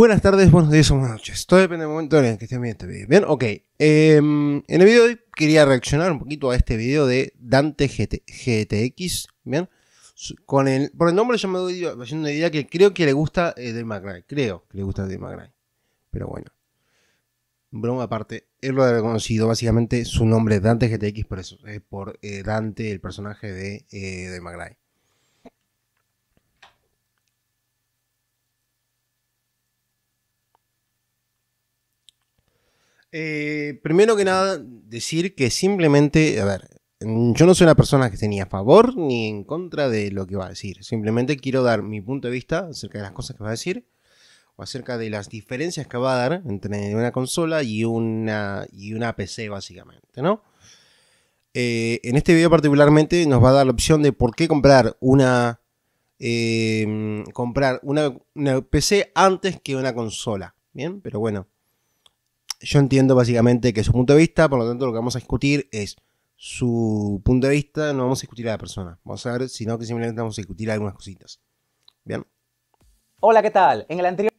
Buenas tardes, buenos días o buenas noches. Todo depende del momento en el que esté viendo este video. Bien, ok. Em, en el video de hoy quería reaccionar un poquito a este video de Dante GTX. Bien. Con por el nombre yo me doy una idea que creo que le gusta eh, de McGrath, Creo que le gusta de McGrath, Pero bueno. Broma aparte, él lo ha reconocido. Básicamente su nombre es Dante GTX por eso. por eh, Dante, el personaje de, eh, de Eh, primero que nada, decir que simplemente, a ver, yo no soy una persona que esté ni a favor ni en contra de lo que va a decir. Simplemente quiero dar mi punto de vista acerca de las cosas que va a decir o acerca de las diferencias que va a dar entre una consola y una, y una PC básicamente, ¿no? Eh, en este video particularmente nos va a dar la opción de por qué comprar una, eh, comprar una PC antes que una consola, ¿bien? Pero bueno, yo entiendo básicamente que es su punto de vista, por lo tanto lo que vamos a discutir es su punto de vista, no vamos a discutir a la persona, vamos a ver, sino que simplemente vamos a discutir algunas cositas. Bien. Hola, ¿qué tal? En el anterior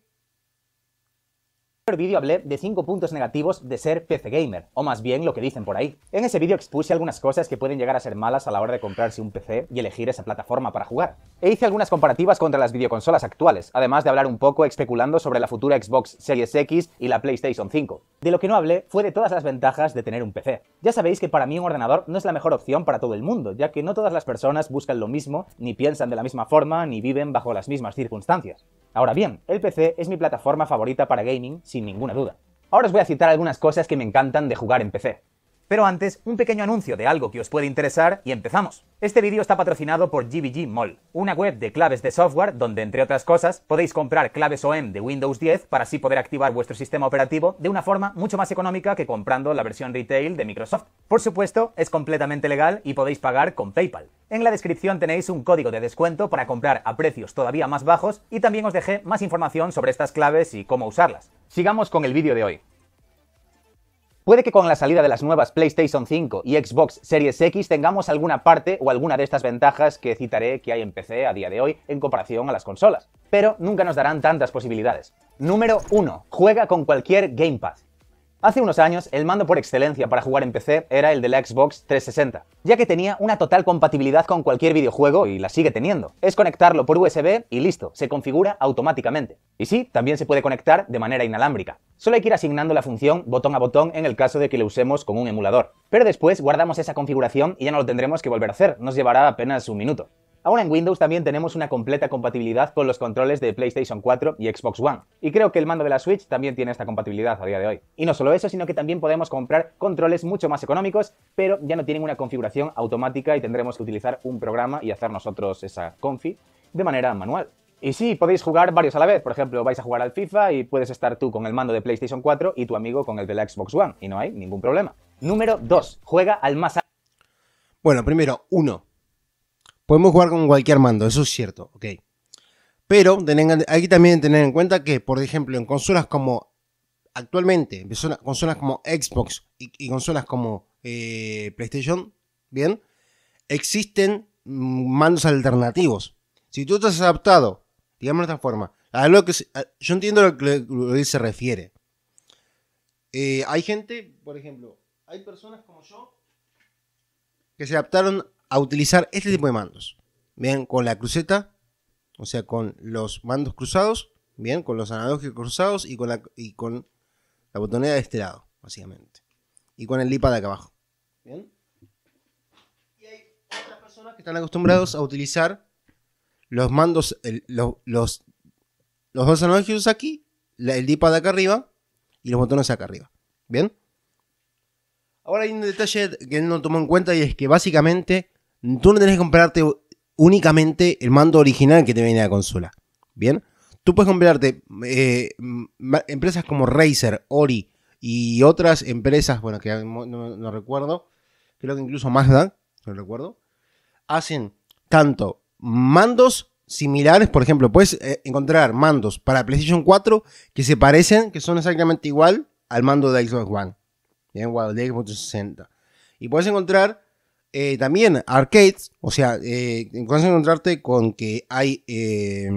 en el vídeo hablé de 5 puntos negativos de ser PC gamer, o más bien lo que dicen por ahí. En ese vídeo expuse algunas cosas que pueden llegar a ser malas a la hora de comprarse un PC y elegir esa plataforma para jugar. E hice algunas comparativas contra las videoconsolas actuales, además de hablar un poco especulando sobre la futura Xbox Series X y la PlayStation 5. De lo que no hablé fue de todas las ventajas de tener un PC. Ya sabéis que para mí un ordenador no es la mejor opción para todo el mundo, ya que no todas las personas buscan lo mismo, ni piensan de la misma forma, ni viven bajo las mismas circunstancias. Ahora bien, el PC es mi plataforma favorita para gaming, sin ninguna duda. Ahora os voy a citar algunas cosas que me encantan de jugar en PC. Pero antes, un pequeño anuncio de algo que os puede interesar y empezamos. Este vídeo está patrocinado por GBG Mall, una web de claves de software donde, entre otras cosas, podéis comprar claves OEM de Windows 10 para así poder activar vuestro sistema operativo de una forma mucho más económica que comprando la versión retail de Microsoft. Por supuesto, es completamente legal y podéis pagar con PayPal. En la descripción tenéis un código de descuento para comprar a precios todavía más bajos y también os dejé más información sobre estas claves y cómo usarlas. Sigamos con el vídeo de hoy. Puede que con la salida de las nuevas PlayStation 5 y Xbox Series X tengamos alguna parte o alguna de estas ventajas que citaré que hay en PC a día de hoy en comparación a las consolas, pero nunca nos darán tantas posibilidades. Número 1. Juega con cualquier Gamepad. Hace unos años, el mando por excelencia para jugar en PC era el de la Xbox 360, ya que tenía una total compatibilidad con cualquier videojuego y la sigue teniendo. Es conectarlo por USB y listo, se configura automáticamente. Y sí, también se puede conectar de manera inalámbrica. Solo hay que ir asignando la función botón a botón en el caso de que lo usemos con un emulador. Pero después guardamos esa configuración y ya no lo tendremos que volver a hacer, nos llevará apenas un minuto. Ahora en Windows también tenemos una completa compatibilidad con los controles de PlayStation 4 y Xbox One, y creo que el mando de la Switch también tiene esta compatibilidad a día de hoy. Y no solo eso, sino que también podemos comprar controles mucho más económicos, pero ya no tienen una configuración automática y tendremos que utilizar un programa y hacer nosotros esa confi de manera manual. Y sí, podéis jugar varios a la vez. Por ejemplo, vais a jugar al FIFA y puedes estar tú con el mando de PlayStation 4 y tu amigo con el de la Xbox One, y no hay ningún problema. Número 2. Juega al más... Bueno, primero, 1 Podemos jugar con cualquier mando, eso es cierto, ok. Pero hay que también tener en cuenta que, por ejemplo, en consolas como actualmente, consolas como Xbox y, consolas como eh, PlayStation, bien, existen mm, mandos alternativos. Si tú te has adaptado, digamos de esta forma, a lo que, yo entiendo a lo que, se refiere. Eh, hay gente, por ejemplo, hay personas como yo que se adaptaron a utilizar este tipo de mandos. Bien, con la cruceta, o sea, con los mandos cruzados, bien, con los analógicos cruzados y con la, y con la botonera de este lado, básicamente. Y con el lipa de acá abajo. Bien. Y hay otras personas que están acostumbrados a utilizar los mandos, los, los, dos analógicos aquí, el lipa de acá arriba y los botones acá arriba. Bien. Ahora hay un detalle que él no tomó en cuenta y es que básicamente Tú no tienes que comprarte únicamente el mando original que te viene de la consola. ¿Bien? Tú puedes comprarte eh, empresas como Razer, Ori y otras empresas, bueno, que no, recuerdo, creo que incluso Mazda, no recuerdo, hacen tanto mandos similares, por ejemplo, puedes eh, encontrar mandos para PlayStation 4 que se parecen, que son exactamente igual al mando de Xbox One, bien, de Xbox 60. Y puedes encontrar eh, también arcades, o sea, eh, vas a encontrarte con que hay eh,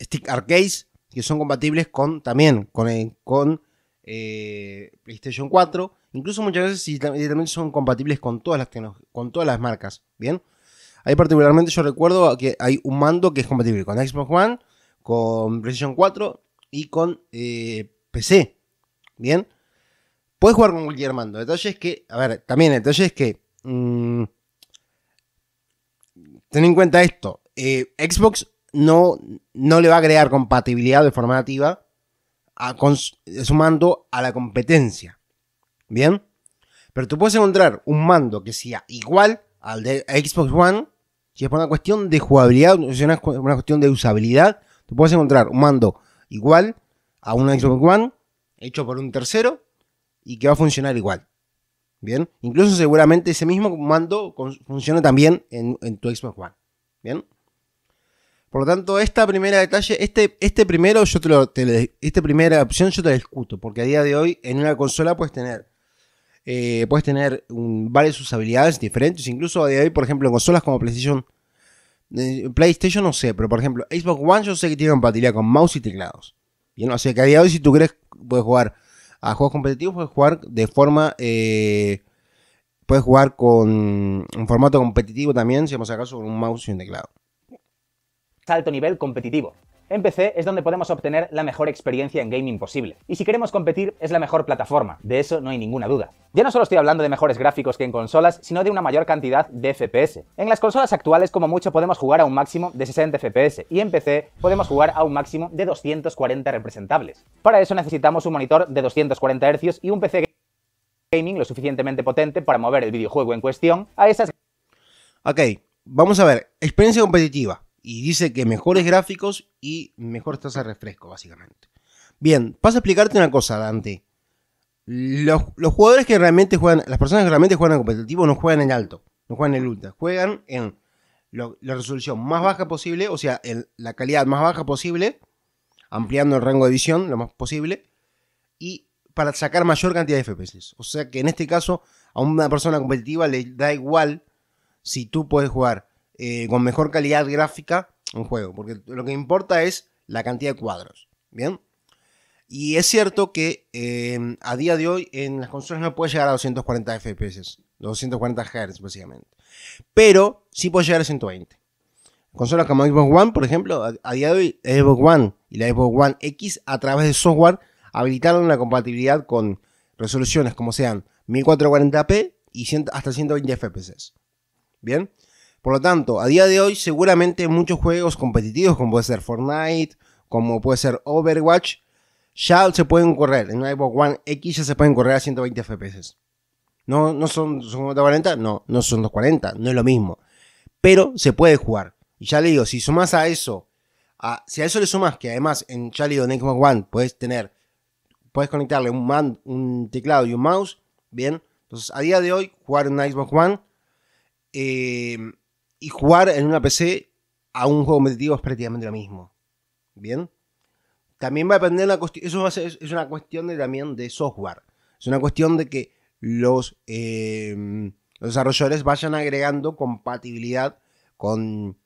stick arcades que son compatibles con también con, con PlayStation 4. Incluso muchas veces y también son compatibles con todas las con todas las marcas. Bien, ahí particularmente yo recuerdo que hay un mando que es compatible con Xbox One, con PlayStation 4 y con PC. Bien. Puedes jugar con cualquier mando. es que. A ver, también es que. Mm, ten en cuenta esto. Eh, Xbox no, no le va a crear compatibilidad de forma nativa a, su mando a la competencia. ¿Bien? Pero tú puedes encontrar un mando que sea igual al de Xbox One. Si es por una cuestión de jugabilidad, si es una cuestión de usabilidad, tú puedes encontrar un mando igual a un Xbox One hecho por un tercero y que va a funcionar igual. Bien, incluso seguramente ese mismo mando funciona también en, tu Xbox One. Bien. Por lo tanto, esta primera detalle, este, este primero yo te lo, esta primera opción yo te la discuto, porque a día de hoy en una consola puedes tener, eh, puedes tener varias usabilidades diferentes, incluso a día de hoy, por ejemplo, en consolas como PlayStation, eh, PlayStation no sé, pero por ejemplo, Xbox One yo sé que tiene compatibilidad con mouse y teclados. Bien, o sea que a día de hoy si tú crees puedes jugar a juegos competitivos, puedes jugar de forma. Eh, puedes jugar con un formato competitivo también, si vamos a caso con un mouse y un teclado. Alto nivel competitivo. En PC es donde podemos obtener la mejor experiencia en gaming posible. Y si queremos competir, es la mejor plataforma, de eso no hay ninguna duda. Ya no solo estoy hablando de mejores gráficos que en consolas, sino de una mayor cantidad de FPS. En las consolas actuales, como mucho, podemos jugar a un máximo de 60 FPS, y en PC podemos jugar a un máximo de 240 representables. Para eso necesitamos un monitor de 240 Hz y un PC gaming lo suficientemente potente para mover el videojuego en cuestión a esas... Ok, vamos a ver, experiencia competitiva y dice que mejores gráficos y mejor tasa de refresco, básicamente. Bien, paso a explicarte una cosa, Dante. Los, jugadores que realmente juegan, las personas que realmente juegan en competitivo no juegan en alto, no juegan en ultra, juegan en la resolución más baja posible, o sea, en la calidad más baja posible, ampliando el rango de visión lo más posible, y para sacar mayor cantidad de FPS. O sea que en este caso, a una persona competitiva le da igual si tú puedes jugar eh, con mejor calidad gráfica un juego, porque lo que importa es la cantidad de cuadros, ¿bien? Y es cierto que em, a día de hoy en las consolas no puede llegar a 240 FPS, 240 Hz básicamente, pero sí puede llegar a 120. Consolas como Xbox One, por ejemplo, a, día de hoy Xbox One y la Xbox One X a través de software habilitaron la compatibilidad con resoluciones como sean 1440p y hasta 120 FPS. Bien, por lo tanto, a día de hoy seguramente muchos juegos competitivos como puede ser Fortnite, como puede ser Overwatch, ya se pueden correr. En un Xbox One X ya se pueden correr a 120 FPS. No, no son, son 240, no, no son 240, no es lo mismo. Pero se puede jugar. Y ya le digo, si sumas a eso, a, si a eso le sumas que además en, ya en Xbox One puedes tener, puedes conectarle un, un teclado y un mouse, bien. Entonces a día de hoy, jugar en Xbox One eh, y jugar en una PC a un juego competitivo es prácticamente lo mismo. ¿Bien? También va a depender la cuestión, eso es una cuestión de, también de software. Es una cuestión de que los, em, los desarrolladores vayan agregando compatibilidad con,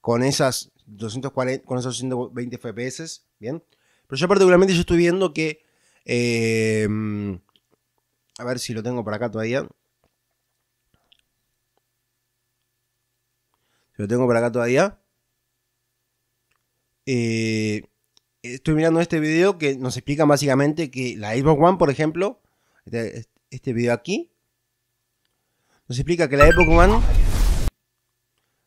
con esas 240, con esos 120 FPS, ¿bien? Pero yo particularmente estoy viendo que, em, a ver si lo tengo por acá todavía, Lo tengo por acá todavía. Eh, estoy mirando este video que nos explica básicamente que la Xbox One, por ejemplo, este, este video aquí, nos explica que la Xbox One...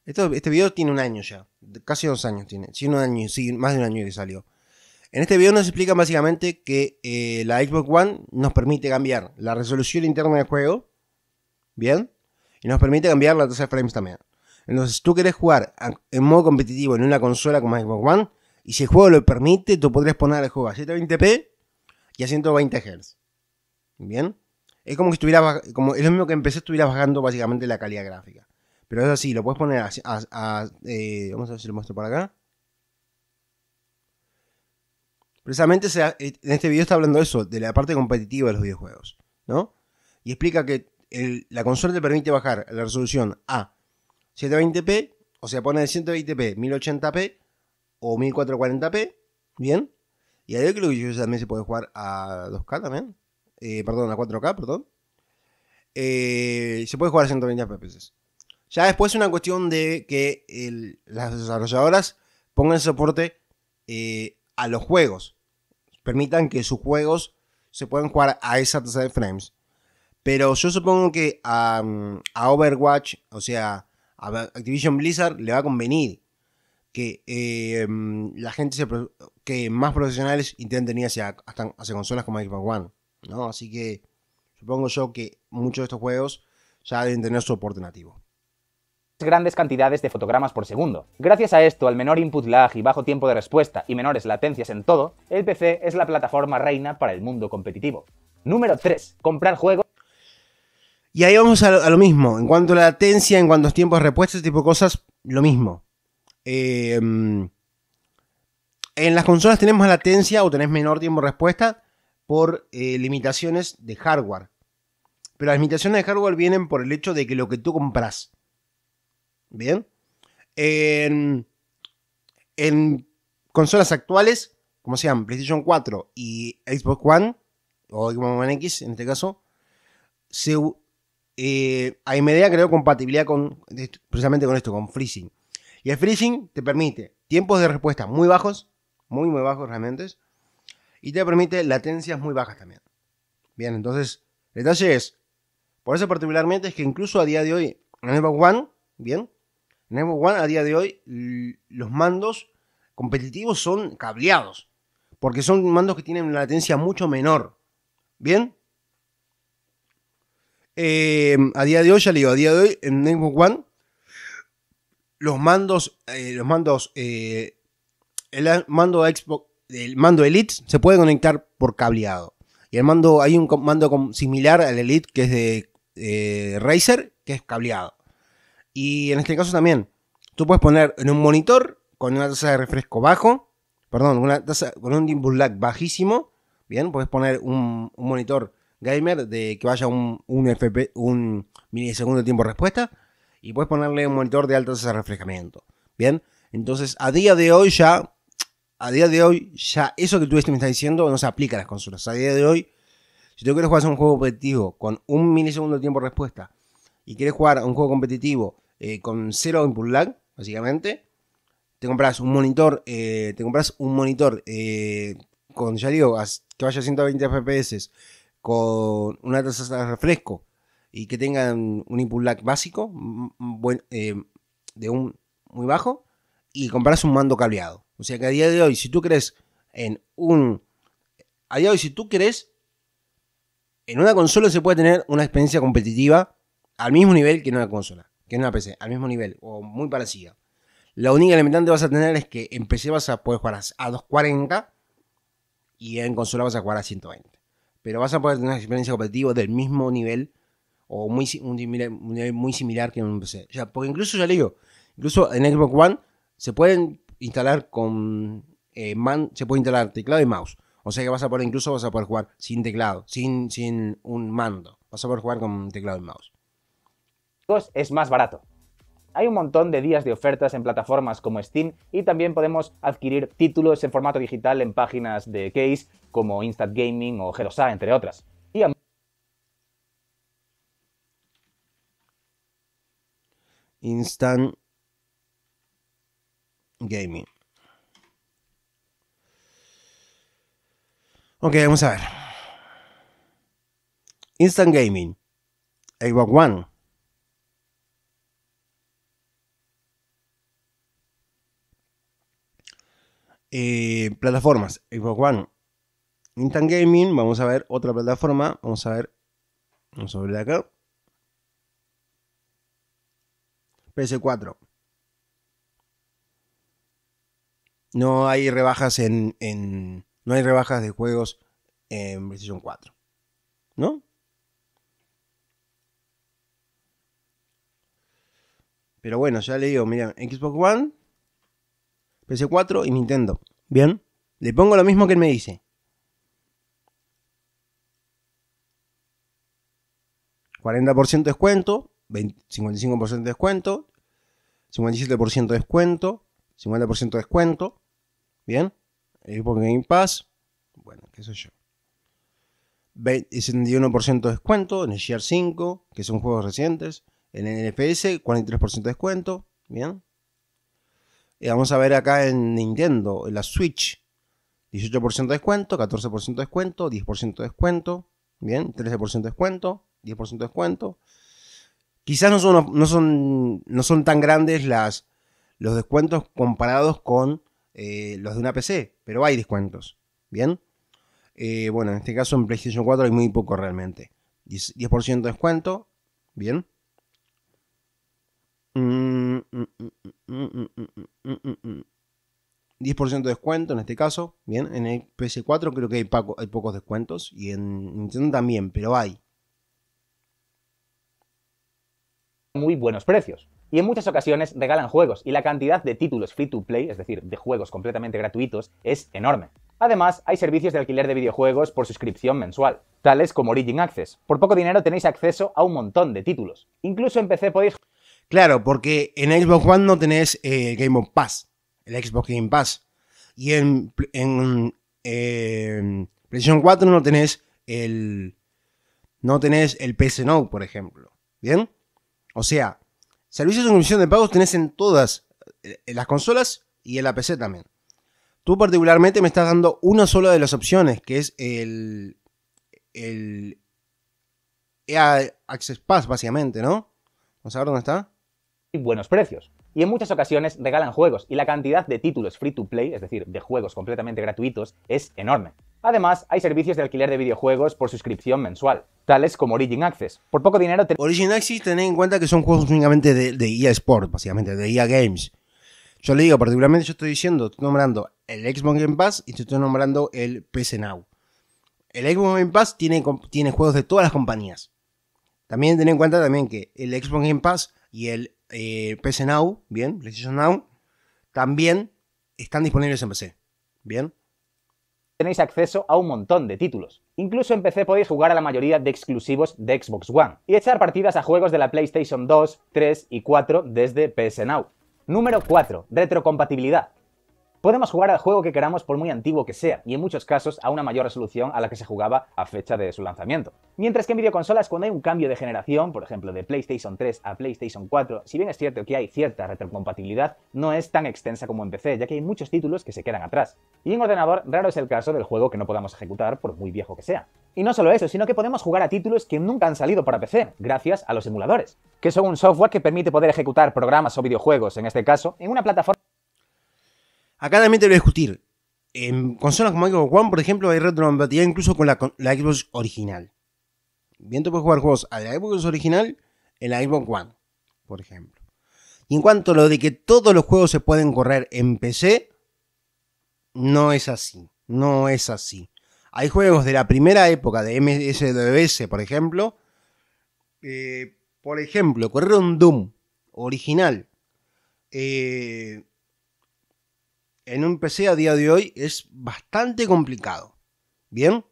este video tiene un año ya, casi dos años tiene, si un año, sí, más de un año que salió. En este video nos explica básicamente que eh, la Xbox One nos permite cambiar la resolución interna del juego, ¿bien? Y nos permite cambiar la tasa de frames también. Entonces, tú querés jugar en modo competitivo en una consola como Xbox One, y si el juego lo permite, tú podrías poner el juego a 720p y a 120 Hz. ¿Bien? Es como que estuviera, como, es lo mismo que empecé, estuviera bajando básicamente la calidad gráfica. Pero es así, lo puedes poner a, eh, vamos a ver si lo muestro por acá. Precisamente eh, en este video está hablando eso, de la parte competitiva de los videojuegos, ¿no? Y explica que la consola te permite bajar la resolución a 720p, o sea, pone de 120p, 1080p o 1440p, ¿bien? Y ahí creo que también se puede jugar a 2K también. Eh, perdón, a 4K, perdón. Eh, se puede jugar a 120 p Ya después es una cuestión de que las desarrolladoras pongan soporte eh, a los juegos. Permitan que sus juegos se puedan jugar a esa tasa de frames. Pero yo supongo que a, a Overwatch, o sea, a Activision Blizzard le va a convenir que eh, la gente que más profesionales intenten ir hacia, consolas como Xbox One, ¿no? Así que supongo yo que muchos de estos juegos ya deben tener soporte nativo grandes cantidades de fotogramas por segundo. Gracias a esto, al menor input lag y bajo tiempo de respuesta y menores latencias en todo, el PC es la plataforma reina para el mundo competitivo. Número 3. Comprar juegos y ahí vamos a, lo mismo. En cuanto a la latencia, en cuanto a tiempos respuesta, ese tipo de cosas, lo mismo. Em, en las consolas tenemos latencia o tenés menor tiempo de respuesta por eh, limitaciones de hardware. Pero las limitaciones de hardware vienen por el hecho de que lo que tú compras. Bien. En, consolas actuales, como sean PlayStation 4 y Xbox One, o Xbox One X en este caso, se eh, AMD creó compatibilidad con, precisamente con esto, con freezing. Y el freezing te permite tiempos de respuesta muy bajos, muy, muy bajos realmente, y te permite latencias muy bajas también. Bien, entonces, el detalle es, por eso particularmente es que incluso a día de hoy, en el One, bien, en One a día de hoy los mandos competitivos son cableados, porque son mandos que tienen una latencia mucho menor. Bien, eh, a día de hoy, ya le digo, a día de hoy en Xbox One, los mandos, eh, los mandos, eh, el mando Xbox, el mando Elite se puede conectar por cableado. Y el mando, hay un mando similar al Elite que es de Razer, que es cableado. Y en este caso también, tú puedes poner en un monitor con una tasa de refresco bajo, perdón, una con un dimbus lag bajísimo, bien, puedes poner un monitor gamer de que vaya un, milisegundo de tiempo respuesta y puedes ponerle un monitor de alto reflejamiento. Bien, entonces a día de hoy ya, a día de hoy ya eso que tú este me estás diciendo no se aplica a las consolas. A día de hoy, si tú quieres jugar a un juego competitivo con un milisegundo de tiempo respuesta y quieres jugar a un juego competitivo eh, con cero input lag, básicamente, te compras un monitor, eh, te compras un monitor eh, con, ya digo, que vaya a 120 FPS con una tasa de refresco y que tengan un input lag básico, eh, de un muy bajo, y compras un mando cableado. O sea que a día de hoy, si tú crees en un. A día de hoy, si tú crees. En una consola se puede tener una experiencia competitiva al mismo nivel que en una consola, que en una PC, al mismo nivel, o muy parecida. La única limitante que vas a tener es que en PC vas a poder jugar a 240 y en consola vas a jugar a 120 pero vas a poder tener experiencia competitiva del mismo nivel o muy, un, nivel muy similar que en un PC. porque incluso ya le digo, incluso en Xbox One se pueden instalar con eh, man, se puede instalar teclado y mouse. O sea que vas a poder, incluso vas a poder jugar sin teclado, sin, sin un mando. Vas a poder jugar con teclado y mouse. Es más barato. Hay un montón de días de ofertas en plataformas como Steam y también podemos adquirir títulos en formato digital en páginas de case como Instant Gaming o Gerosa, entre otras. Instant Gaming. Ok, vamos a ver. Instant Gaming. Xbox One. Eh, plataformas, Xbox One, Instant Gaming, vamos a ver otra plataforma, vamos a ver, vamos a ver acá. PS4. No hay rebajas en, No hay rebajas de juegos en PlayStation 4. ¿No? Pero bueno, ya le digo, mira, Xbox One PS4 y Nintendo. Bien, le pongo lo mismo que él me dice. 40% descuento, 55% 55% descuento, 57% descuento, 50% descuento. Bien, el Game Pass, bueno, qué sé yo. 71% descuento en el GR5, que son juegos recientes. En el NFS, 43% descuento. Bien vamos a ver acá en Nintendo, en la Switch, 18% de descuento, 14% de descuento, 10% de descuento, bien, 13% de descuento, 10% de descuento. Quizás no son, no son, no son tan grandes las, los descuentos comparados con eh, los de una PC, pero hay descuentos, bien. Eh, bueno, en este caso en PlayStation 4 hay muy poco realmente. 10%, 10 de descuento, bien. 10% de descuento en este caso. Bien, en el PS4 creo que hay, hay pocos descuentos. Y en Nintendo también, pero hay. Muy buenos precios. Y en muchas ocasiones regalan juegos. Y la cantidad de títulos free to play, es decir, de juegos completamente gratuitos, es enorme. Además, hay servicios de alquiler de videojuegos por suscripción mensual, tales como Origin Access. Por poco dinero tenéis acceso a un montón de títulos. Incluso en PC podéis Claro, porque en Xbox One no tenés el eh, Game Pass, el Xbox Game Pass. Y en, en em, PlayStation 4 no tenés el. No tenés el PC Now, por ejemplo. ¿Bien? O sea, servicios de suscripción de pagos tenés en todas eh, las consolas y en la PC también. Tú particularmente me estás dando una sola de las opciones, que es el, el EA Access Pass, básicamente, ¿no? Vamos a ver dónde está y buenos precios. Y en muchas ocasiones regalan juegos, y la cantidad de títulos free to play, es decir, de juegos completamente gratuitos, es enorme. Además, hay servicios de alquiler de videojuegos por suscripción mensual, tales como Origin Access. Por poco dinero... Origin Access, tened en cuenta que son juegos únicamente de, EA e Sport, básicamente, de EA Games. Yo le digo, particularmente yo estoy diciendo, estoy nombrando el Xbox Game Pass y estoy nombrando el PC Now. El Xbox Game Pass tiene, tiene juegos de todas las compañías. También tened en cuenta también que el Xbox Game Pass y el eh, PS Now, bien, PlayStation Now, también están disponibles en PC, bien. Tenéis acceso a un montón de títulos. Incluso en PC podéis jugar a la mayoría de exclusivos de Xbox One y echar partidas a juegos de la PlayStation 2, 3 y 4 desde PS Now. Número 4. Retrocompatibilidad. Podemos jugar al juego que queramos por muy antiguo que sea, y en muchos casos a una mayor resolución a la que se jugaba a fecha de su lanzamiento. Mientras que en videoconsolas, cuando hay un cambio de generación, por ejemplo de PlayStation 3 a PlayStation 4, si bien es cierto que hay cierta retrocompatibilidad, no es tan extensa como en PC, ya que hay muchos títulos que se quedan atrás. Y en ordenador, raro es el caso del juego que no podamos ejecutar por muy viejo que sea. Y no solo eso, sino que podemos jugar a títulos que nunca han salido para PC, gracias a los emuladores, que son un software que permite poder ejecutar programas o videojuegos, en este caso, en una plataforma Acá también te voy a discutir. En consolas como Xbox One, por ejemplo, hay retrocompatibilidad incluso con la, Xbox original. Bien, tú puedes jugar juegos a la Xbox original en la Xbox One, por ejemplo. Y en cuanto a lo de que todos los juegos se pueden correr en PC, no es así. No es así. Hay juegos de la primera época de MSWS, por ejemplo. Eh, por ejemplo, correr un Doom original eh, en un PC a día de hoy es bastante complicado. ¿Bien?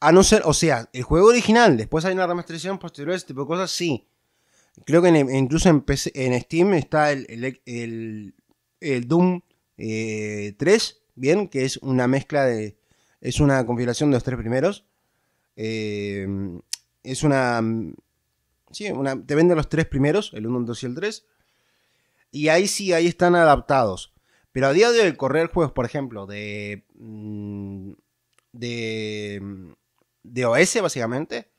A no ser, o sea, el juego original, después hay una remasterización posterior, ese tipo de cosas, sí. Creo que incluso en, en Steam está el, Doom 3, eh, bien, que es una mezcla de. Es una configuración de los tres primeros. Eh, es una. Sí, una, te venden los tres primeros, el 1, el 2 y el 3. Y ahí sí, ahí están adaptados. Pero a día de hoy, correr juegos, por ejemplo, de. Mm, de. Mm, de OS, básicamente,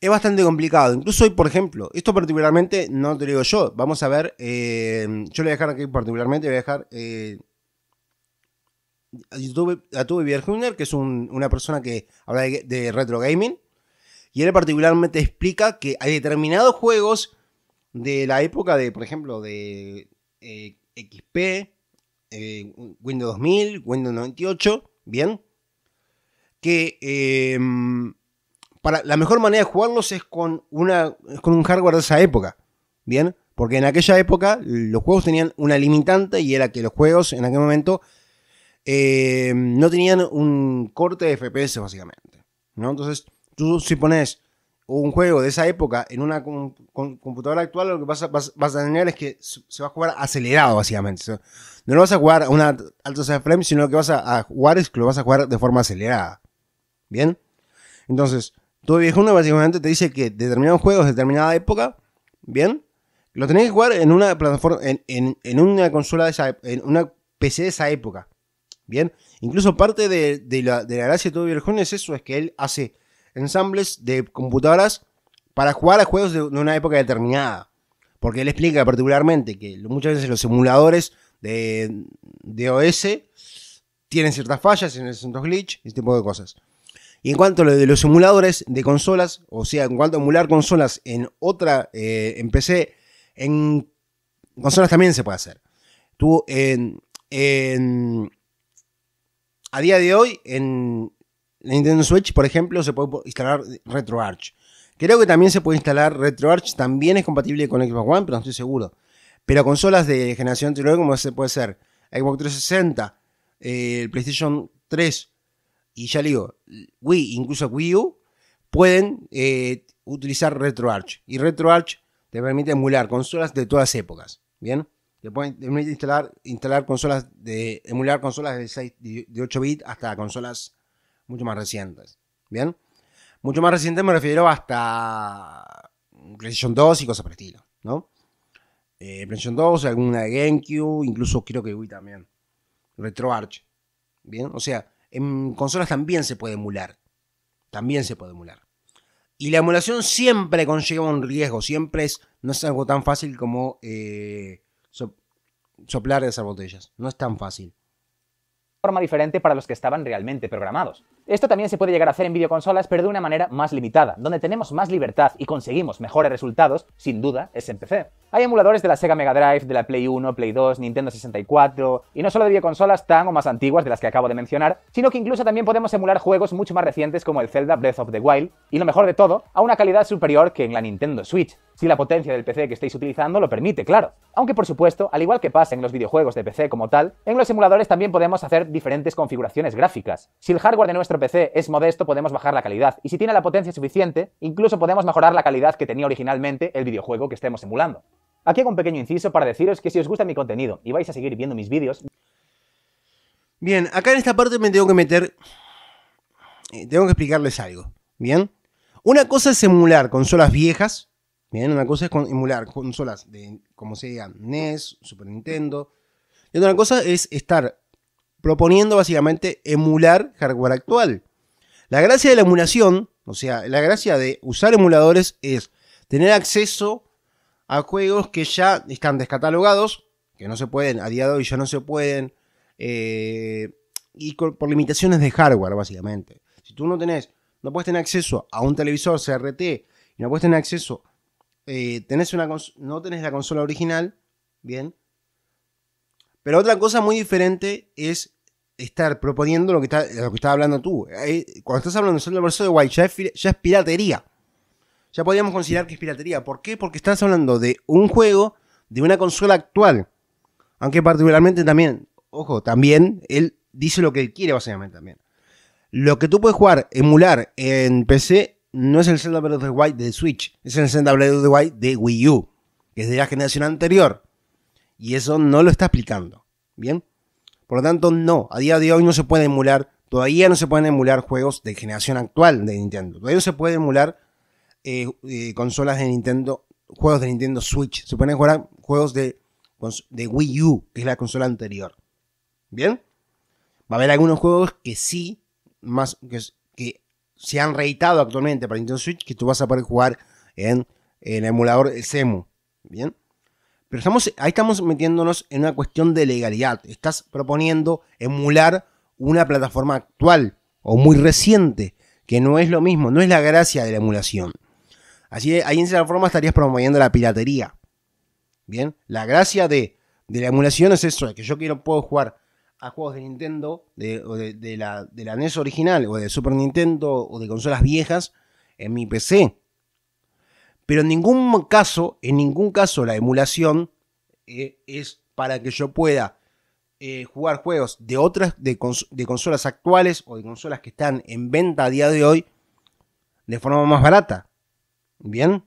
es bastante complicado. Incluso hoy, por ejemplo, esto particularmente no te lo digo yo. Vamos a ver, eh, yo le voy a dejar aquí particularmente, voy a dejar eh, a YouTube, a Junior, que es una persona que habla de, retro gaming. Y él particularmente explica que hay determinados juegos de la época de, por ejemplo, de eh, XP, eh, Windows 2000, Windows 98, ¿bien? Que em, para, la mejor manera de jugarlos es con, una, con un hardware de esa época, ¿bien? Porque en aquella época los juegos tenían una limitante y era que los juegos en aquel momento em, no tenían un corte de FPS básicamente, ¿no? Entonces, tú si pones un juego de esa época en una computadora actual, lo que vas a, vas, tener es que se va a jugar acelerado, básicamente. no lo vas a jugar a una alta de frame, sino que vas a, jugar es que lo vas a jugar de forma acelerada. ¿Bien? Entonces, Todo viejuno básicamente te dice que determinados juegos de determinada época, ¿bien? Lo tenés que jugar en una plataforma, en, una consola de esa en una PC de esa época. ¿Bien? Incluso parte de, la, gracia de Todo viejuno es eso, es que él hace ensambles de computadoras para jugar a juegos de, una época determinada. Porque él explica particularmente que muchas veces los emuladores de, OS tienen ciertas fallas, tienen ciertos glitch, ese tipo de cosas. Y en cuanto a lo de los emuladores de consolas, o sea, en cuanto a emular consolas en otra, eh, en PC, en consolas también se puede hacer. Tú, en, en, a día de hoy, en, la Nintendo Switch, por ejemplo, se puede instalar RetroArch. Creo que también se puede instalar RetroArch, también es compatible con Xbox One, pero no estoy seguro. Pero consolas de generación anterior, como se puede ser Xbox 360, eh, el PlayStation 3 y ya digo, Wii, incluso Wii U, pueden eh, utilizar RetroArch. Y RetroArch te permite emular consolas de todas épocas. ¿Bien? Te permite instalar, instalar consolas de. emular consolas de, de 8 bits hasta consolas mucho más recientes. ¿Bien? Mucho más recientes me refiero hasta PlayStation 2 y cosas por el estilo, ¿no? Eh, PlayStation 2, alguna de GameCube, incluso creo que Wii también. RetroArch. ¿Bien? O sea, en consolas también se puede emular. También se puede emular. Y la emulación siempre conlleva un riesgo, siempre es, no es algo tan fácil como eh, soplar esas botellas, no es tan fácil. Forma diferente para los que estaban realmente programados. Esto también se puede llegar a hacer en videoconsolas, pero de una manera más limitada, donde tenemos más libertad y conseguimos mejores resultados, sin duda, es en PC. Hay emuladores de la Sega Mega Drive, de la Play 1, Play 2, Nintendo 64, y no solo de videoconsolas tan o más antiguas de las que acabo de mencionar, sino que incluso también podemos emular juegos mucho más recientes como el Zelda Breath of the Wild, y lo mejor de todo, a una calidad superior que en la Nintendo Switch, si la potencia del PC que estáis utilizando lo permite, claro. Aunque por supuesto, al igual que pasa en los videojuegos de PC como tal, en los emuladores también podemos hacer diferentes configuraciones gráficas. Si el hardware de nuestra PC es modesto, podemos bajar la calidad. Y si tiene la potencia suficiente, incluso podemos mejorar la calidad que tenía originalmente el videojuego que estemos emulando. Aquí hago un pequeño inciso para deciros que si os gusta mi contenido y vais a seguir viendo mis vídeos... Bien, acá en esta parte me tengo que meter... Eh, tengo que explicarles algo, ¿bien? Una cosa es emular consolas viejas, ¿bien? Una cosa es emular consolas de, como se llaman NES, Super Nintendo. Y otra cosa es estar proponiendo básicamente emular hardware actual. La gracia de la emulación, o sea, la gracia de usar emuladores es tener acceso a juegos que ya están descatalogados, que no se pueden, a día de hoy ya no se pueden, eh, y por limitaciones de hardware, básicamente. Si tú no tenés, no puedes tener acceso a un televisor CRT, no puedes tener acceso, eh, tenés una no tenés la consola original, bien, pero otra cosa muy diferente es estar proponiendo lo que, está, lo que estás hablando tú. Cuando estás hablando de del verso de White, ya es, piratería. Ya podríamos considerar que es piratería. ¿Por qué? Porque estás hablando de un juego de una consola actual. Aunque particularmente también, ojo, también él dice lo que él quiere básicamente también. Lo que tú puedes jugar, emular en PC, no es el Zelda Breath the de Switch, es el Zelda Breath of the de Wii U, que es de la generación anterior. Y eso no lo está explicando. ¿Bien? Por lo tanto, no. A día de hoy no se puede emular. Todavía no se pueden emular juegos de generación actual de Nintendo. Todavía no se puede emular eh, eh, consolas de Nintendo. Juegos de Nintendo Switch. Se pueden jugar juegos de, Wii U, que es la consola anterior. ¿Bien? Va a haber algunos juegos que sí, más que, se han reeditado actualmente para Nintendo Switch, que tú vas a poder jugar en, el emulador SEMU. ¿Bien? Pero estamos, ahí estamos metiéndonos en una cuestión de legalidad. Estás proponiendo emular una plataforma actual o muy reciente, que no es lo mismo, no es la gracia de la emulación. Así ahí en cierta forma estarías promoviendo la piratería. Bien, la gracia de, de la emulación es eso, que yo quiero puedo jugar a juegos de Nintendo, de, de, la, de la NES original, o de Super Nintendo, o de consolas viejas, en mi PC. Pero en ningún caso, en ningún caso la emulación eh, es para que yo pueda eh, jugar juegos de otras, de, consolas actuales o de consolas que están en venta a día de hoy de forma más barata. Bien,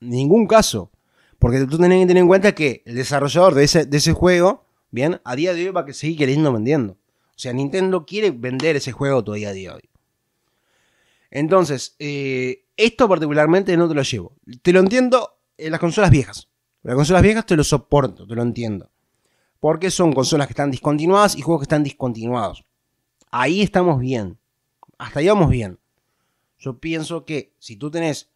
ningún caso. Porque tú tenés que tener en cuenta que el desarrollador de ese, de ese juego, bien, a día de hoy va a seguir queriendo vendiendo. O sea, Nintendo quiere vender ese juego todavía a día de hoy. Entonces, eh, esto particularmente no te lo llevo. Te lo entiendo en las consolas viejas. las consolas viejas te lo soporto, te lo entiendo. Porque son consolas que están discontinuadas y juegos que están discontinuados. Ahí estamos bien. Hasta ahí vamos bien. Yo pienso que si tú tenés,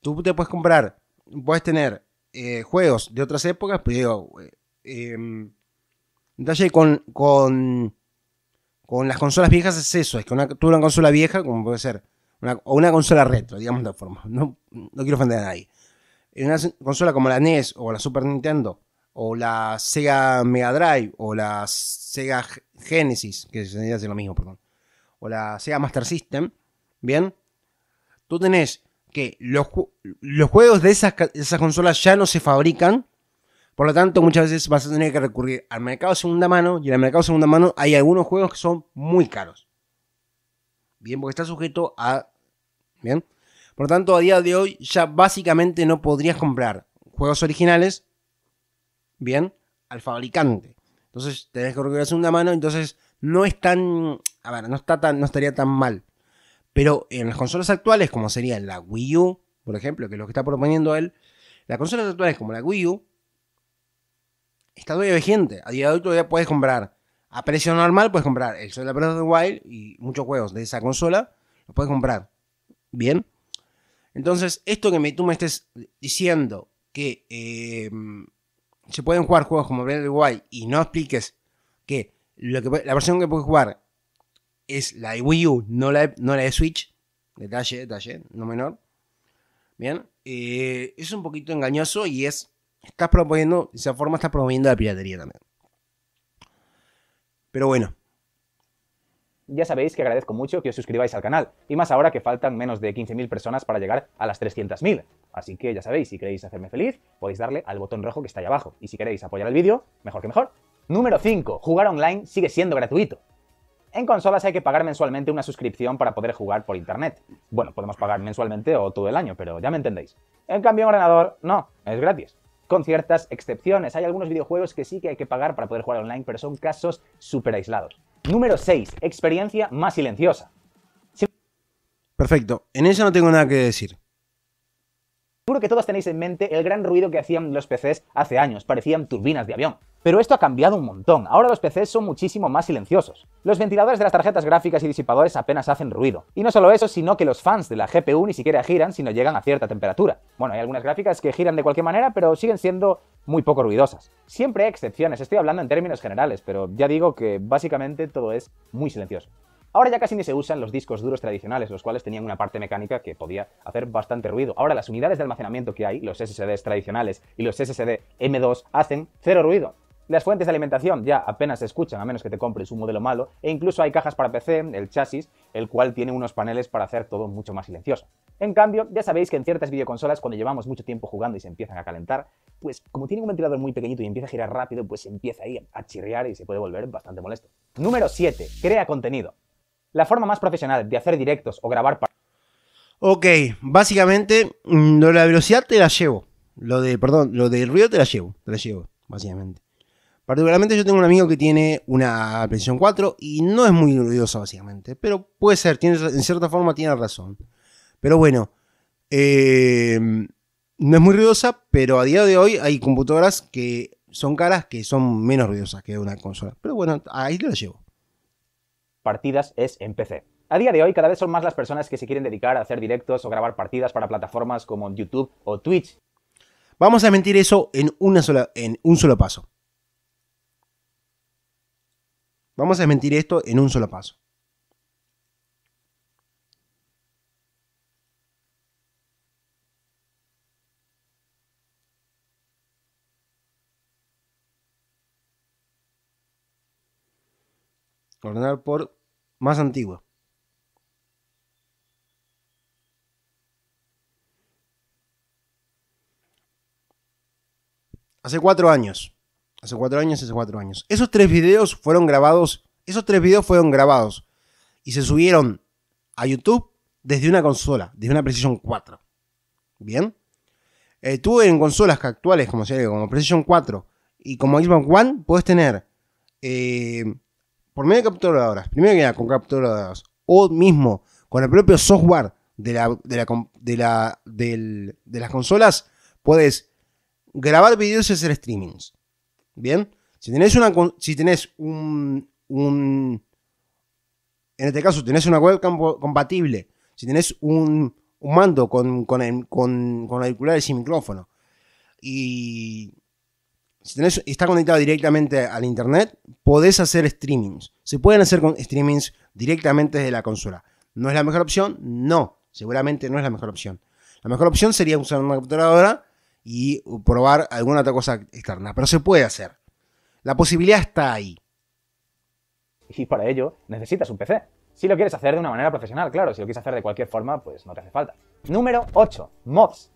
tú te puedes comprar, puedes tener eh, juegos de otras épocas, pero pues, eh, em, con, con, con las consolas viejas es eso, es que una, tú una consola vieja, como puede ser o una consola retro, digamos de forma. No, no quiero ofender a nadie. En una consola como la NES o la Super Nintendo o la Sega Mega Drive o la Sega Genesis, que se hacer lo mismo, perdón, o la Sega Master System, ¿bien? Tú tenés que los, los juegos de esas, de esas consolas ya no se fabrican, por lo tanto, muchas veces vas a tener que recurrir al mercado de segunda mano. Y en el mercado de segunda mano hay algunos juegos que son muy caros. ¿bien? Porque está sujeto a... ¿Bien? Por lo tanto, a día de hoy ya básicamente no podrías comprar juegos originales, ¿bien? Al fabricante. Entonces tenés que recurrir una segunda mano, entonces no es tan... A ver, no, está tan, no estaría tan mal. Pero en las consolas actuales, como sería la Wii U, por ejemplo, que es lo que está proponiendo él, las consolas actuales como la Wii U, está todavía vigente. A día de hoy todavía puedes comprar a precio normal puedes comprar el Zelda Breath of the Wild y muchos juegos de esa consola. Los puedes comprar. Bien. Entonces, esto que me, tú me estés diciendo que eh, se pueden jugar juegos como Breath of the Wild y no expliques que, la versión que puedes jugar es la de Wii U, no la de, Switch. Detalle, detalle, no menor. Bien. Eh, es un poquito engañoso y es. Estás proponiendo, de esa forma, estás promoviendo la piratería también. Pero bueno. Ya sabéis que agradezco mucho que os suscribáis al canal, y más ahora que faltan menos de 15.000 personas para llegar a las 300.000. Así que ya sabéis, si queréis hacerme feliz, podéis darle al botón rojo que está ahí abajo. Y si queréis apoyar el vídeo, mejor que mejor. Número 5. Jugar online sigue siendo gratuito. En consolas hay que pagar mensualmente una suscripción para poder jugar por internet. Bueno, podemos pagar mensualmente o todo el año, pero ya me entendéis. En cambio, en ordenador, no, es gratis con ciertas excepciones. Hay algunos videojuegos que sí que hay que pagar para poder jugar online, pero son casos súper aislados. Número 6. Experiencia más silenciosa. Perfecto. En eso no tengo nada que decir. Seguro que todos tenéis en mente el gran ruido que hacían los PCs hace años, parecían turbinas de avión. Pero esto ha cambiado un montón, ahora los PCs son muchísimo más silenciosos. Los ventiladores de las tarjetas gráficas y disipadores apenas hacen ruido. Y no solo eso, sino que los fans de la GPU ni siquiera giran si no llegan a cierta temperatura. Bueno, hay algunas gráficas que giran de cualquier manera, pero siguen siendo muy poco ruidosas. Siempre hay excepciones, estoy hablando en términos generales, pero ya digo que básicamente todo es muy silencioso. Ahora ya casi ni se usan los discos duros tradicionales, los cuales tenían una parte mecánica que podía hacer bastante ruido. Ahora las unidades de almacenamiento que hay, los SSDs tradicionales y los SSD M2, hacen cero ruido. Las fuentes de alimentación ya apenas se escuchan, a menos que te compres un modelo malo, e incluso hay cajas para PC, el chasis, el cual tiene unos paneles para hacer todo mucho más silencioso. En cambio, ya sabéis que en ciertas videoconsolas, cuando llevamos mucho tiempo jugando y se empiezan a calentar, pues como tiene un ventilador muy pequeñito y empieza a girar rápido, pues empieza ahí a chirriar y se puede volver bastante molesto. Número 7. Crea contenido la forma más profesional de hacer directos o grabar. Ok, básicamente mm, lo la velocidad te la llevo. Lo de, perdón, lo del ruido te la llevo. Te la llevo, básicamente. Particularmente yo tengo un amigo que tiene una PlayStation 4 y no es muy ruidosa básicamente. Pero puede ser, en cierta forma tiene razón. Pero bueno, em, no es muy ruidosa, pero a día de hoy hay computadoras que son caras que son menos ruidosas que una consola. Pero bueno, ahí te la llevo partidas es en PC. A día de hoy cada vez son más las personas que se quieren dedicar a hacer directos o grabar partidas para plataformas como YouTube o Twitch. Vamos a mentir eso en, una sola, en un solo paso. Vamos a mentir esto en un solo paso. Ordenar por más antiguo. Hace cuatro años. Hace cuatro años, hace cuatro años. Esos tres videos fueron grabados. Esos tres videos fueron grabados. Y se subieron a YouTube desde una consola, desde una Precision 4. ¿Bien? Eh, tú en consolas actuales, como se como Precision 4 y como Xbox One, puedes tener eh, por medio de capturadoras, primero que nada con capturadoras, o mismo con el propio software de, las consolas, puedes grabar videos y hacer streamings. Bien, si tenés, una, si tenés un, en este caso tenés una web compatible, si tenés un, mando con, con auriculares y micrófono y si está conectado directamente al internet, podés hacer streamings. Se pueden hacer con streamings directamente desde la consola. ¿No es la mejor opción? No, seguramente no es la mejor opción. La mejor opción sería usar una computadora y probar alguna otra cosa externa, pero se puede hacer. La posibilidad está ahí. Y para ello necesitas un PC. Si lo quieres hacer de una manera profesional, claro, si lo quieres hacer de cualquier forma, pues no te hace falta. Número 8. Mods.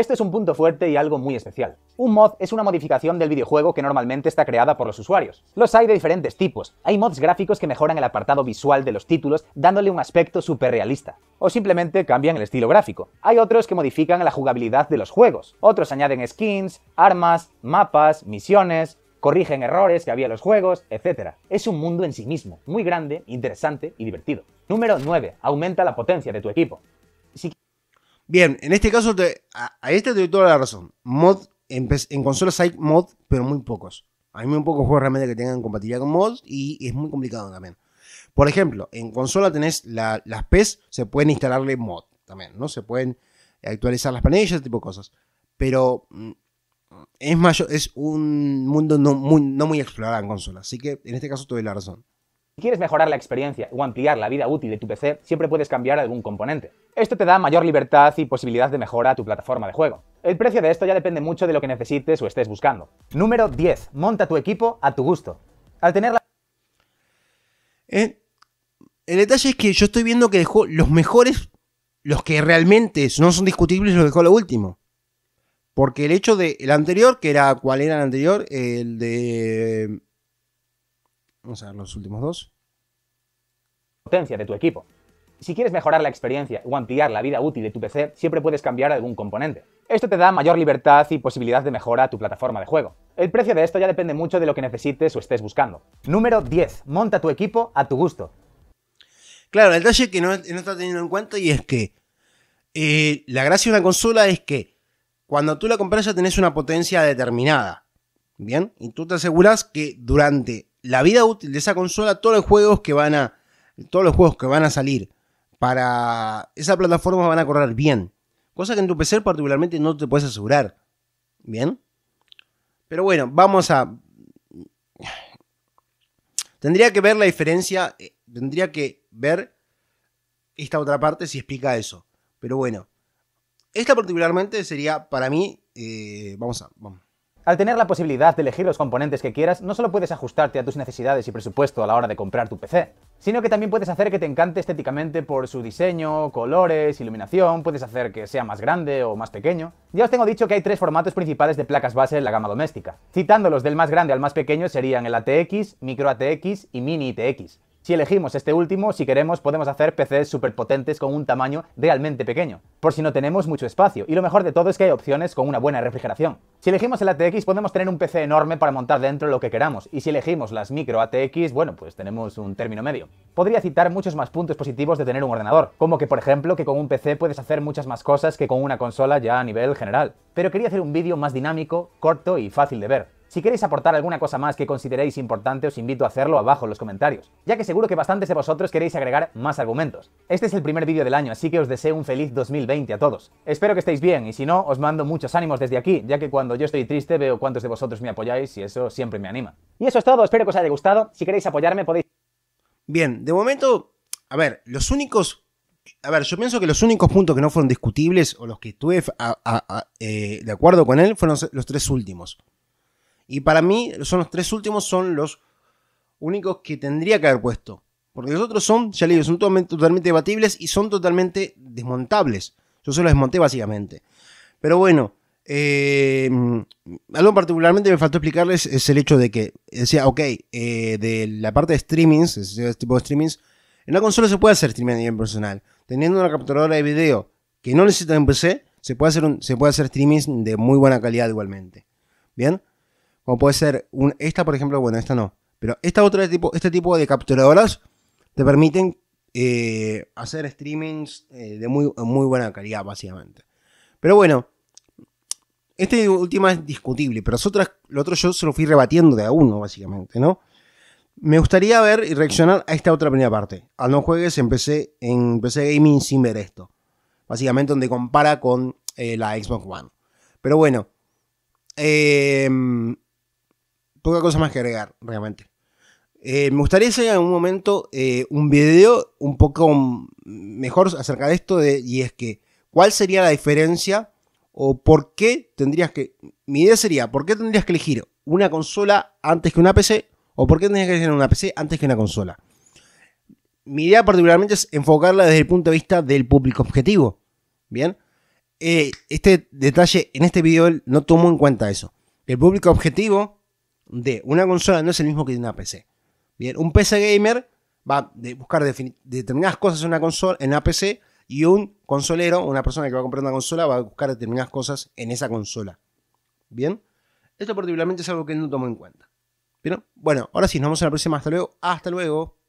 Este es un punto fuerte y algo muy especial. Un mod es una modificación del videojuego que normalmente está creada por los usuarios. Los hay de diferentes tipos. Hay mods gráficos que mejoran el apartado visual de los títulos dándole un aspecto súper realista. O simplemente cambian el estilo gráfico. Hay otros que modifican la jugabilidad de los juegos. Otros añaden skins, armas, mapas, misiones, corrigen errores que había en los juegos, etc. Es un mundo en sí mismo, muy grande, interesante y divertido. Número 9. Aumenta la potencia de tu equipo. Bien, en este caso, te, a, este te doy toda la razón. Mod, en, consolas hay mod, pero muy pocos. Hay muy pocos juegos realmente que tengan compatibilidad con mod y es muy complicado también. Por ejemplo, en consola tenés las PES, se pueden instalarle mod también, ¿no? Se pueden actualizar las panellas, tipo cosas. Pero mm, es, mayor, es un mundo no muy, explorado en consola, así que en este caso te doy la razón. Si quieres mejorar la experiencia o ampliar la vida útil de tu PC, siempre puedes cambiar algún componente. Esto te da mayor libertad y posibilidad de mejora a tu plataforma de juego. El precio de esto ya depende mucho de lo que necesites o estés buscando. Número 10. Monta tu equipo a tu gusto. Al tener la... Eh, el detalle es que yo estoy viendo que dejó los mejores, los que realmente no son discutibles, los dejó lo último. Porque el hecho de el anterior, que era, ¿cuál era el anterior? El de a ver los últimos dos. Potencia de tu equipo. Si quieres mejorar la experiencia o ampliar la vida útil de tu PC, siempre puedes cambiar algún componente. Esto te da mayor libertad y posibilidad de mejora a tu plataforma de juego. El precio de esto ya depende mucho de lo que necesites o estés buscando. Número 10. Monta tu equipo a tu gusto. Claro, el detalle que no, está teniendo en cuenta y es que eh, la gracia de una consola es que cuando tú la compras ya tenés una potencia determinada. ¿Bien? Y tú te aseguras que durante la vida útil de esa consola, todos los juegos que van a, todos los juegos que van a salir para esa plataforma van a correr bien. Cosa que en tu PC particularmente no te puedes asegurar. ¿Bien? Pero bueno, vamos a... Tendría que ver la diferencia, eh, tendría que ver esta otra parte si explica eso. Pero bueno, esta particularmente sería para mí, eh, vamos a... Vamos. Al tener la posibilidad de elegir los componentes que quieras, no solo puedes ajustarte a tus necesidades y presupuesto a la hora de comprar tu PC, sino que también puedes hacer que te encante estéticamente por su diseño, colores, iluminación, puedes hacer que sea más grande o más pequeño. Ya os tengo dicho que hay tres formatos principales de placas base en la gama doméstica. Citándolos del más grande al más pequeño serían el ATX, micro ATX y mini ATX. Si elegimos este último, si queremos, podemos hacer PCs superpotentes con un tamaño realmente pequeño, por si no tenemos mucho espacio, y lo mejor de todo es que hay opciones con una buena refrigeración. Si elegimos el ATX, podemos tener un PC enorme para montar dentro lo que queramos, y si elegimos las micro ATX, bueno, pues tenemos un término medio. Podría citar muchos más puntos positivos de tener un ordenador, como que por ejemplo que con un PC puedes hacer muchas más cosas que con una consola ya a nivel general, pero quería hacer un vídeo más dinámico, corto y fácil de ver. Si queréis aportar alguna cosa más que consideréis importante, os invito a hacerlo abajo en los comentarios, ya que seguro que bastantes de vosotros queréis agregar más argumentos. Este es el primer vídeo del año, así que os deseo un feliz 2020 a todos. Espero que estéis bien, y si no, os mando muchos ánimos desde aquí, ya que cuando yo estoy triste veo cuántos de vosotros me apoyáis y eso siempre me anima. Y eso es todo, espero que os haya gustado. Si queréis apoyarme, podéis... Bien, de momento, a ver, los únicos a ver, yo pienso que los únicos puntos que no fueron discutibles o los que estuve eh, de acuerdo con él fueron los tres últimos. Y para mí, son los tres últimos, son los únicos que tendría que haber puesto. Porque los otros son, ya le son totalmente debatibles y son totalmente desmontables. Yo se los desmonté básicamente. Pero bueno, eh, algo particularmente me faltó explicarles es el hecho de que decía, ok, eh, de la parte de streamings, ese tipo de streamings, en una consola se puede hacer streaming a nivel personal. Teniendo una capturadora de video que no necesita un PC, se puede hacer, se puede hacer streamings de muy buena calidad igualmente. ¿Bien? O puede ser esta, por ejemplo, bueno, esta no. Pero esta otra tipo, este tipo de capturadoras te permiten eh, hacer streamings eh, de muy, muy buena calidad, básicamente. Pero bueno, esta última es discutible, pero las otras, lo otro yo se lo fui rebatiendo de a uno, básicamente, ¿no? Me gustaría ver y reaccionar a esta otra primera parte. Al No Juegues empecé en PC Gaming sin ver esto. Básicamente donde compara con eh, la Xbox One. Pero bueno. Eh, poca cosa más que agregar, realmente. Eh, me gustaría hacer en un momento eh, un video un poco mejor acerca de esto, de, y es que, ¿cuál sería la diferencia o por qué tendrías que... Mi idea sería, ¿por qué tendrías que elegir una consola antes que una PC? ¿O por qué tendrías que elegir una PC antes que una consola? Mi idea particularmente es enfocarla desde el punto de vista del público objetivo. Bien, eh, este detalle en este video no tomó en cuenta eso. El público objetivo de una consola no es el mismo que de una PC. Bien, un PC gamer va a buscar determinadas cosas en una consola, en una PC, y un consolero, una persona que va a comprar una consola, va a buscar determinadas cosas en esa consola. Bien, esto particularmente es algo que no tomo en cuenta. Pero bueno, ahora sí, nos vemos en la próxima. Hasta luego. Hasta luego.